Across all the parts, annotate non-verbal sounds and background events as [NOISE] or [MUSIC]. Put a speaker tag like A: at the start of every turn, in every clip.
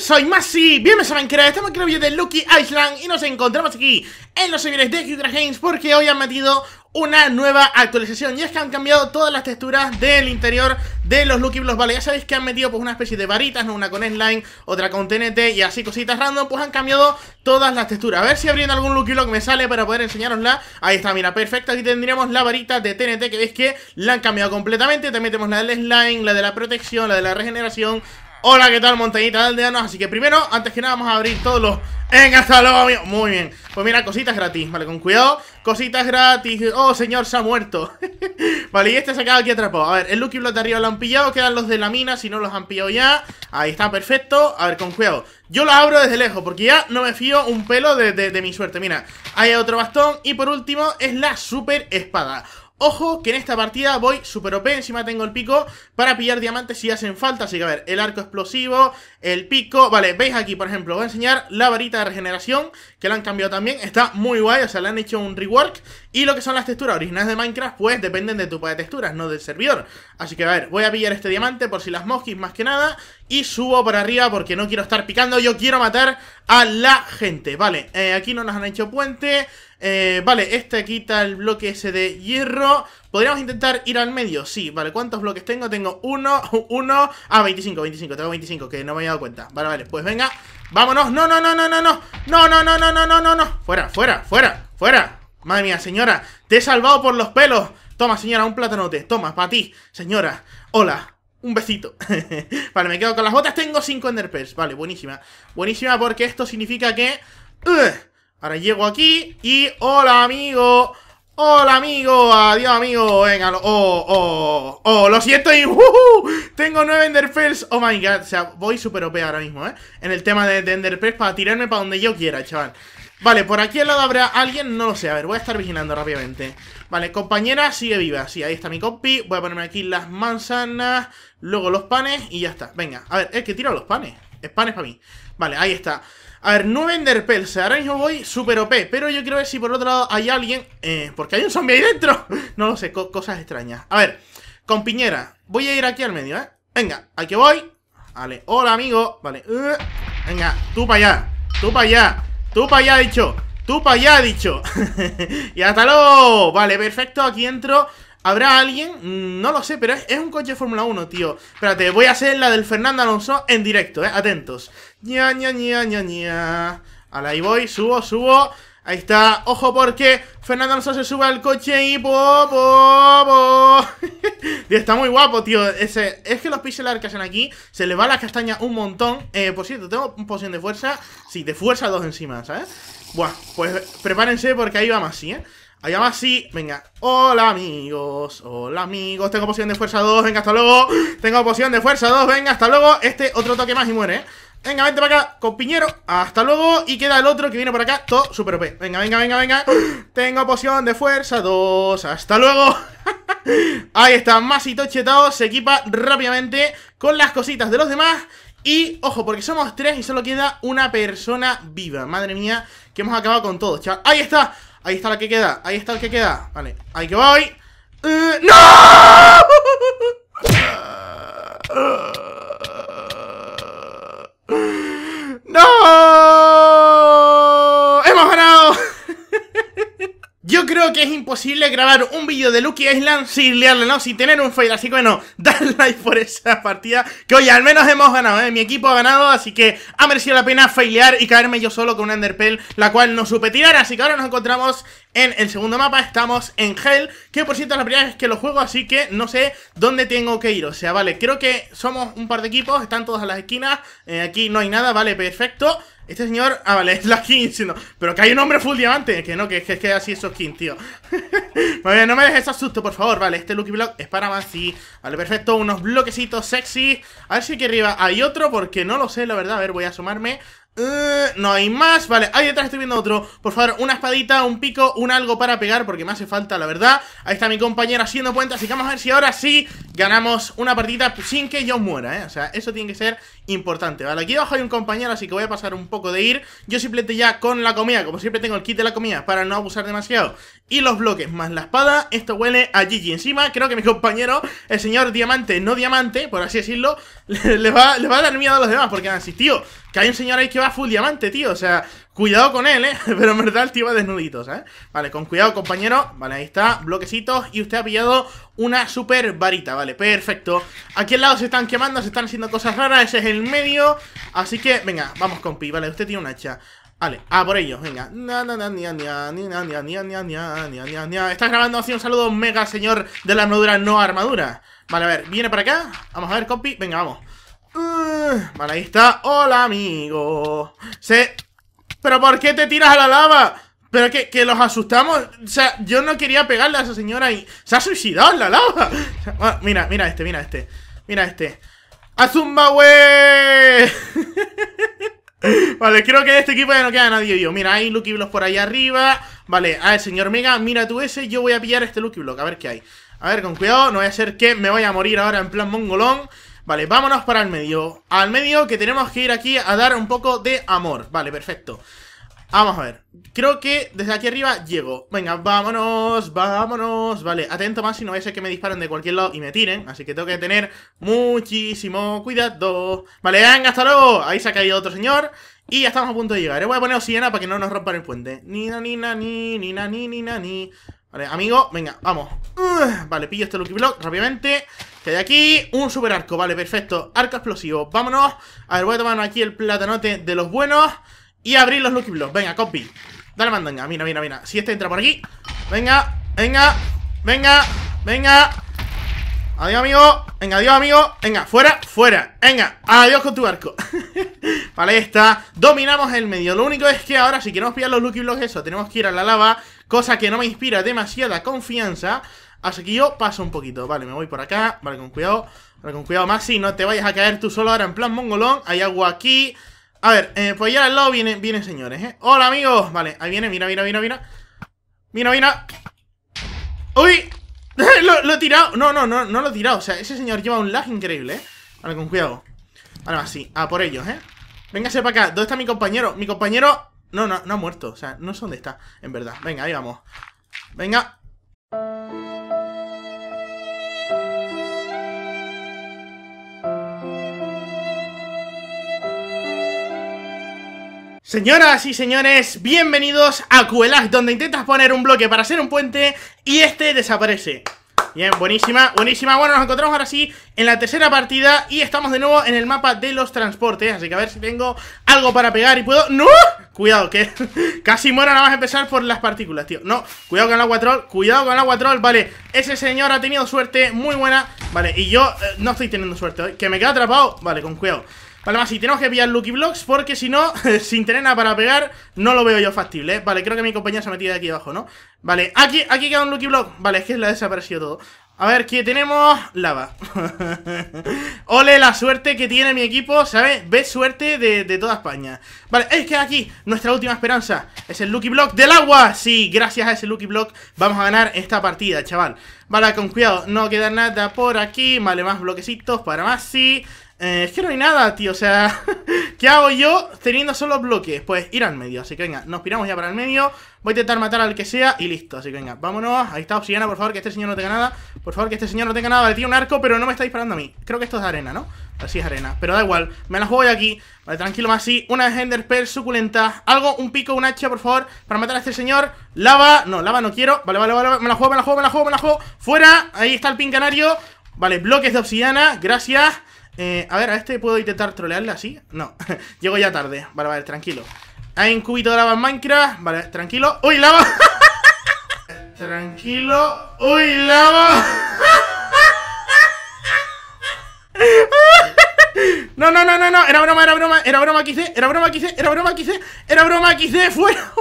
A: Soy Masi, bienvenidos a Minecraft, estamos aquí en el video de Lucky Island y nos encontramos aquí en los servidores de Hydra Games porque hoy han metido una nueva actualización y es que han cambiado todas las texturas del interior de los Lucky Blocks, vale, ya sabéis que han metido pues una especie de varitas, ¿no? una con slime, otra con TNT y así cositas random, pues han cambiado todas las texturas, a ver si abriendo algún Lucky Block me sale para poder enseñarosla ahí está, mira, perfecto, aquí tendríamos la varita de TNT que veis que la han cambiado completamente, también tenemos la del slime, la de la protección, la de la regeneración, Hola, ¿qué tal, montañita de aldeanos? Así que primero, antes que nada, vamos a abrir todos los... en hasta amigo. Muy bien. Pues mira, cositas gratis, ¿vale? Con cuidado. Cositas gratis. Oh, señor, se ha muerto. [LAUGHS] vale, y este se ha quedado aquí atrapado. A ver, el Lucky Block de arriba lo han pillado. Quedan los de la mina, si no los han pillado ya. Ahí está, perfecto. A ver, con cuidado. Yo lo abro desde lejos, porque ya no me fío un pelo de, de mi suerte. Mira, hay otro bastón. Y por último, es la super espada. Ojo que en esta partida voy super OP, encima tengo el pico para pillar diamantes si hacen falta Así que a ver, el arco explosivo, el pico, vale, veis aquí por ejemplo, voy a enseñar la varita de regeneración Que la han cambiado también, está muy guay, o sea, le han hecho un rework Y lo que son las texturas originales de Minecraft, pues dependen de tu de texturas, no del servidor Así que a ver, voy a pillar este diamante por si las mosquis más que nada y subo para arriba porque no quiero estar picando, yo quiero matar a la gente Vale, eh, aquí no nos han hecho puente eh, vale, este quita el bloque ese de hierro. Podríamos intentar ir al medio, sí. Vale, ¿cuántos bloques tengo? Tengo uno, [LAUGHS] uno... Ah, 25, 25, tengo 25, que no me había dado cuenta. Vale, vale, pues venga, vámonos. No, no, no, no, no, no. No, no, no, no, no, no, no, no. Fuera, fuera, fuera, fuera. Madre mía, señora, te he salvado por los pelos. Toma, señora, un platanote. Toma, para ti, señora. Hola, un besito. [LAUGHS] vale, me quedo con las botas. Tengo 5 enderpearls. Vale, buenísima. Buenísima porque esto significa que... Ahora llego aquí y... ¡Hola, amigo! ¡Hola, amigo! ¡Adiós, amigo! Venga, lo... ¡Oh, oh, oh! ¡Lo siento y... Uh, uh tengo nueve Enderpearls. ¡Oh, my God! O sea, voy súper OP ahora mismo, ¿eh? En el tema de, de para tirarme para donde yo quiera, chaval Vale, por aquí al lado habrá alguien, no lo sé A ver, voy a estar vigilando rápidamente Vale, compañera, sigue viva Sí, ahí está mi compi Voy a ponerme aquí las manzanas Luego los panes y ya está Venga, a ver, es que tiro los panes Es panes para mí Vale, ahí está a ver, no vender pelse. Ahora yo voy super OP. Pero yo quiero ver si por otro lado hay alguien. Eh, porque hay un zombie ahí dentro. [LAUGHS] no lo sé, cosas extrañas. A ver, con Piñera. Voy a ir aquí al medio, ¿eh? Venga, aquí voy. Vale, hola amigo. Vale, uh, venga, tú para allá. Tú para allá. Tú para allá, dicho. Tú para allá, dicho. [LAUGHS] y hasta luego. Vale, perfecto. Aquí entro. ¿Habrá alguien? Mm, no lo sé, pero es, un coche de Fórmula 1, tío. Espérate, voy a hacer la del Fernando Alonso en directo, ¿eh? Atentos. Ña, ña, ña, ña, ña. Ahora ahí voy, subo, subo. Ahí está, ojo porque Fernando Alonso se sube al coche y po, po, [LAUGHS] está muy guapo, tío. Ese, es que los pixel que hacen aquí se le va la castaña un montón. Eh, por cierto, tengo un poción de fuerza. Sí, de fuerza dos encima, ¿sabes? Buah, pues prepárense porque ahí va más, ¿sí, eh? allá más sí venga. Hola amigos, hola amigos. Tengo poción de fuerza 2, venga, hasta luego. Tengo poción de fuerza 2, venga, hasta luego. Este otro toque más y muere, ¿eh? Venga, vente para acá, compiñero. Hasta luego. Y queda el otro que viene por acá, todo super OP. Venga, venga, venga, venga. Tengo poción de fuerza 2. Hasta luego. [LAUGHS] Ahí está, masito chetado. Se equipa rápidamente con las cositas de los demás. Y ojo, porque somos tres y solo queda una persona viva. Madre mía, que hemos acabado con todo, Ahí está, Ahí está la que queda, ahí está la que queda. Vale, ahí que voy. Eh, ¡No! [LAUGHS] [LAUGHS] Ah. Ah. Yo creo que es imposible grabar un vídeo de Lucky Island sin liarle, ¿no? Sin tener un fail, así que bueno, [LAUGHS] dar like por esa partida Que oye, al menos hemos ganado, ¿eh? Mi equipo ha ganado, así que ha merecido la pena failear y caerme yo solo con un Enderpell La cual no supe tirar, así que ahora nos encontramos en el segundo mapa Estamos en Hell, que por cierto es la primera vez que lo juego, así que no sé dónde tengo que ir O sea, vale, creo que somos un par de equipos, están todos a las esquinas eh, Aquí no hay nada, vale, perfecto este señor... Ah, vale, [LAUGHS] es la skin, sino... Pero que hay un hombre full diamante. Que no, que es que, así esos skin, tío. [LAUGHS] vale, no me dejes asusto, por favor. Vale, este Lucky Block es para sí. Vale, perfecto. Unos bloquecitos sexy. A ver si aquí arriba hay otro, porque no lo sé, la verdad. A ver, voy a asomarme. Eh, no hay más, vale, ahí detrás estoy viendo otro Por favor, una espadita, un pico, un algo para pegar Porque me hace falta, la verdad Ahí está mi compañero haciendo cuenta, así que vamos a ver si ahora sí Ganamos una partida sin que yo muera, eh O sea, eso tiene que ser importante, vale Aquí abajo hay un compañero, así que voy a pasar un poco de ir Yo simplemente ya con la comida, como siempre tengo el kit de la comida Para no abusar demasiado y los bloques más la espada. Esto huele a Gigi. Encima, creo que mi compañero, el señor diamante, no diamante, por así decirlo, [LAUGHS] le, va, a dar miedo a los demás. Porque, así, tío, que hay un señor ahí que va full diamante, tío. O sea, cuidado con él, ¿eh? [LAUGHS] Pero en verdad el tío va desnudito, ¿eh? Vale, con cuidado, compañero. Vale, ahí está, bloquecitos. Y usted ha pillado una super varita, ¿vale? Perfecto. Aquí al lado se están quemando, se están haciendo cosas raras. Ese es el medio. Así que, venga, vamos, compi. Vale, usted tiene un hacha. Vale, ah, por ellos, venga. Estás grabando así un saludo mega, señor de la armadura, no armadura. Vale, a ver, viene para acá. Vamos a ver, copy. Venga, vamos. Uh, vale, ahí está. Hola, amigo. Se... ¿Pero por qué te tiras a la lava? Pero que, que los asustamos. O sea, yo no quería pegarle a esa señora y se ha suicidado en la lava. Ah, mira, mira este, mira este. Mira este. ¡Azumba, wey! [LAUGHS] Vale, creo que de este equipo ya no queda nadie yo. Mira, hay Lucky Block por ahí arriba. Vale, a ver, señor Mega, mira tú ese. Yo voy a pillar este Lucky Block, a ver qué hay. A ver, con cuidado, no voy a ser que me vaya a morir ahora en plan mongolón. Vale, vámonos para el medio. Al medio que tenemos que ir aquí a dar un poco de amor. Vale, perfecto. Vamos a ver. Creo que desde aquí arriba llego. Venga, vámonos, vámonos. Vale, atento más si no es que me disparen de cualquier lado y me tiren. Así que tengo que tener muchísimo cuidado. Vale, venga, hasta luego. Ahí se ha caído otro señor. Y ya estamos a punto de llegar. Eh, voy a poner siena para que no nos rompan el puente. Ni, na, ni, na, ni, ni, na, ni, ni, na, ni. Vale, amigo, venga, vamos. vale, pillo este Lucky Block rápidamente. Que hay aquí un super arco. Vale, perfecto. Arco explosivo. Vámonos. A ver, voy a tomar aquí el platanote de los buenos. Y abrir los Lucky Blocks. Venga, copy. Dale mandanga. Mira, mira, mira. Si este entra por aquí. Venga, venga, venga, venga. Adiós, amigo. Venga, adiós, amigo. Venga, fuera, fuera. Venga, adiós con tu arco. [LAUGHS] vale, ahí está. Dominamos el medio. Lo único es que ahora, si queremos pillar los Lucky Blocks, eso, tenemos que ir a la lava. Cosa que no me inspira demasiada confianza. Así que yo paso un poquito. Vale, me voy por acá. Vale, con cuidado. Vale, con cuidado, Maxi. No te vayas a caer tú solo ahora en plan mongolón. Hay agua aquí. A ver, eh, pues ya al lado viene, viene, señores, ¿eh? ¡Hola, amigos! Vale, ahí viene, mira, mira, mira, mira. Mira, mira. ¡Uy! [LAUGHS] lo, he tirado. No, no, no, no lo he tirado. O sea, ese señor lleva un lag increíble, ¿eh? Vale, con cuidado. Ahora sí. A por ellos, ¿eh? Véngase para acá. ¿Dónde está mi compañero? Mi compañero... No, no, no ha muerto. O sea, no sé dónde está, en verdad. Venga, ahí vamos. Venga. Señoras y señores, bienvenidos a Cuelas, donde intentas poner un bloque para hacer un puente y este desaparece. Bien, buenísima, buenísima. Bueno, nos encontramos ahora sí en la tercera partida y estamos de nuevo en el mapa de los transportes. Así que a ver si tengo algo para pegar y puedo... ¡No! Cuidado, que [LAUGHS] casi muero nada más empezar por las partículas, tío. No, cuidado con el agua troll, cuidado con el agua troll. Vale, ese señor ha tenido suerte muy buena. Vale, y yo eh, no estoy teniendo suerte hoy. Que me quedo atrapado. Vale, con cuidado. Vale, más si tenemos que pillar Lucky Blocks porque si no, [LAUGHS] sin tener nada para pegar, no lo veo yo factible, ¿eh? Vale, creo que mi compañía se ha metido aquí abajo, ¿no? Vale, aquí, aquí queda un Lucky Block. Vale, es que le ha desaparecido todo. A ver, ¿qué tenemos? Lava. [LAUGHS] Ole la suerte que tiene mi equipo, ¿sabes? Ve suerte de, toda España. Vale, es que aquí nuestra última esperanza es el Lucky Block del agua. Sí, gracias a ese Lucky Block vamos a ganar esta partida, chaval. Vale, con cuidado, no queda nada por aquí. Vale, más bloquecitos para más, sí. Eh, es que no hay nada, tío, o sea, [LAUGHS] ¿qué hago yo teniendo solo bloques? Pues ir al medio, así que venga, nos piramos ya para el medio Voy a intentar matar al que sea y listo, así que venga, vámonos Ahí está Obsidiana, por favor, que este señor no tenga nada Por favor, que este señor no tenga nada, vale, tiene un arco, pero no me está disparando a mí Creo que esto es arena, ¿no? Así es arena, pero da igual, me la juego de aquí Vale, tranquilo, más así, una Ender suculenta Algo, un pico, un hacha, por favor, para matar a este señor Lava, no, lava no quiero Vale, vale, vale, me la juego, me la juego, me la juego, me la juego Fuera, ahí está el pin canario Vale, bloques de obsidiana, gracias eh, a ver, a este puedo intentar trolearle así. No, [LAUGHS] llego ya tarde. Vale, vale, tranquilo. Hay un cubito de lava en Minecraft. Vale, tranquilo. ¡Uy, lava! [LAUGHS] tranquilo. ¡Uy, lava! [LAUGHS] No, no, no, no, no, era broma, era broma, era broma, quise, era broma, quise, era broma, quise, era broma, quise, fuera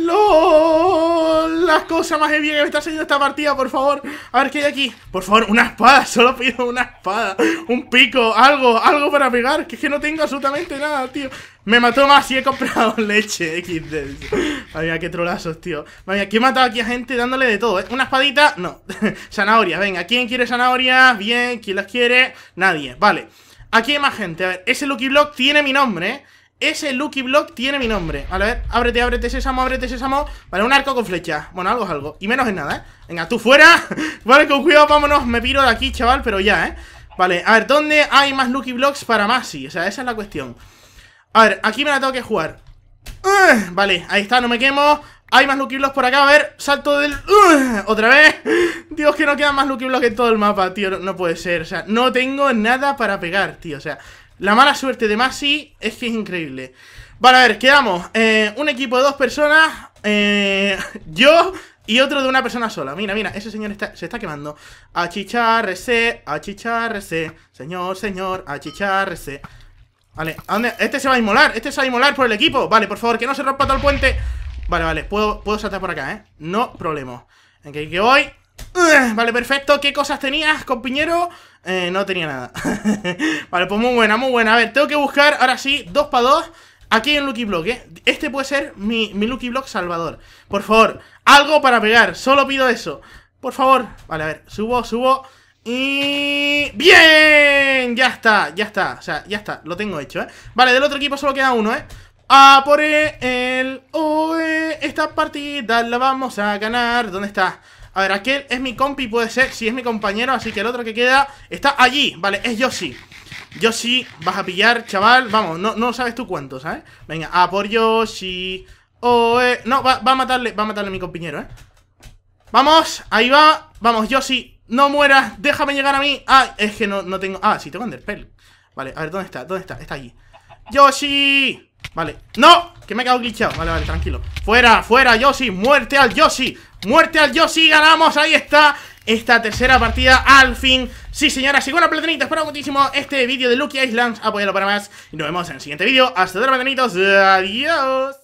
A: no Las cosas más bien que me está saliendo esta partida, por favor. A ver qué hay aquí. Por favor, una espada. [LAUGHS] Solo pido una espada. Un pico, algo, algo para pegar. Que es que no tengo absolutamente nada, tío. Me mató más y he comprado [LAUGHS] leche XD. había que qué trolazos, tío. Vaya, mía, que he matado aquí a gente dándole de todo, ¿eh? Una espadita, no. [LAUGHS] Zanahoria, venga. ¿Quién quiere zanahorias? Bien. ¿Quién las quiere? Nadie. Vale. Aquí hay más gente. A ver, ese Lucky Block tiene mi nombre, ¿eh? Ese Lucky Block tiene mi nombre. A ver, ábrete, ábrete, sésamo, ábrete, sésamo. Vale, un arco con flecha. Bueno, algo es algo. Y menos es nada, ¿eh? Venga, tú fuera. [LAUGHS] vale, con cuidado, vámonos. Me piro de aquí, chaval, pero ya, ¿eh? Vale, a ver, ¿dónde hay más Lucky Blocks para Masi? O sea, esa es la cuestión. A ver, aquí me la tengo que jugar. vale, ahí está, no me quemo. Hay más Lucky Blocks por acá, a ver, salto del... ¡Otra vez! [LAUGHS] Dios, que no quedan más Lucky Blocks en todo el mapa, tío, no puede ser, o sea, no tengo nada para pegar, tío, o sea, la mala suerte de Masi es que es increíble. Vale, a ver, quedamos. Eh, un equipo de dos personas. Eh, [LAUGHS] yo y otro de una persona sola. Mira, mira, ese señor se está quemando. Achicharrese, achicharrese. Señor, señor, achicharrese. Vale, ¿a dónde? Este se va a inmolar, este se va a inmolar por el equipo. Vale, por favor, que no se rompa todo el puente. Vale, vale, puedo, puedo saltar por acá, ¿eh? No problema. En que, que voy. Vale, perfecto. ¿Qué cosas tenías, compañero? Eh, no tenía nada. [LAUGHS] vale, pues muy buena, muy buena. A ver, tengo que buscar, ahora sí, dos para dos. Aquí en un Lucky Block, ¿eh? Este puede ser mi, mi Lucky Block salvador. Por favor, algo para pegar. Solo pido eso. Por favor. Vale, a ver, subo, subo. Y... ¡Bien! Ya está, ya está. O sea, ya está. Lo tengo hecho, ¿eh? Vale, del otro equipo solo queda uno, ¿eh? A por el... OE. Esta partida la vamos a ganar. ¿Dónde está? A ver, aquel es mi compi, puede ser. Si es mi compañero, así que el otro que queda está allí. Vale, es Yoshi. Yoshi, vas a pillar, chaval. Vamos, no, no sabes tú cuánto, ¿sabes? Venga, a por Yoshi. Oh, No, va, a matarle, va a matarle mi compañero, ¿eh? Vamos, ahí va. Vamos, Yoshi, no mueras. Déjame llegar a mí. Ah, es que no, no tengo... Ah, sí, tengo enderpearl Vale, a ver, ¿dónde está? ¿Dónde está? Está allí. Yoshi. Vale, ¡no! Que me he quedado glitchado Vale, vale, tranquilo ¡Fuera, fuera, Yoshi! ¡Muerte al Yoshi! ¡Muerte al Yoshi! ¡Ganamos! ¡Ahí está! Esta tercera partida al fin Sí señoras y bueno platanitos espero muchísimo este vídeo de Lucky Islands Apoyalo para más Y nos vemos en el siguiente vídeo Hasta luego platanitos, adiós